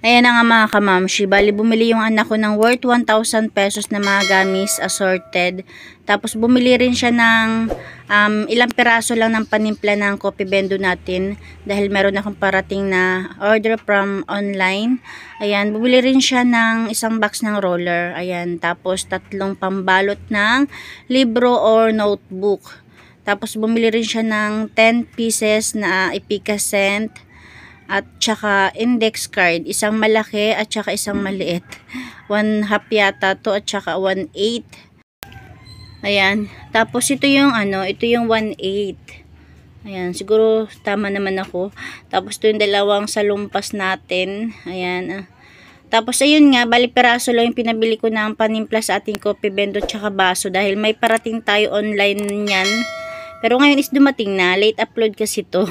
Ayan na nga mga kamamshi. Bali, bumili yung anak ko ng worth 1,000 pesos na mga gamis assorted. Tapos, bumili rin siya ng um, ilang piraso lang ng panimpla ng coffee bendo natin. Dahil meron akong parating na order from online. Ayan, bumili rin siya ng isang box ng roller. Ayan, tapos tatlong pambalot ng libro or notebook. Tapos, bumili rin siya ng 10 pieces na ipikasent. Uh, at tsaka index card, isang malaki at tsaka isang maliit. 1 half yata to at tsaka 1 8. Ayan. Tapos ito yung ano, ito yung 1 8. Ayan, siguro tama naman ako. Tapos ito yung dalawang salumpas natin. Ayan. Ah. Tapos ayun nga, bali peraso lang yung pinabili ko ng panimpla sa ating coffee bendo tsaka baso dahil may parating tayo online niyan. Pero ngayon is dumating na, late upload kasi to.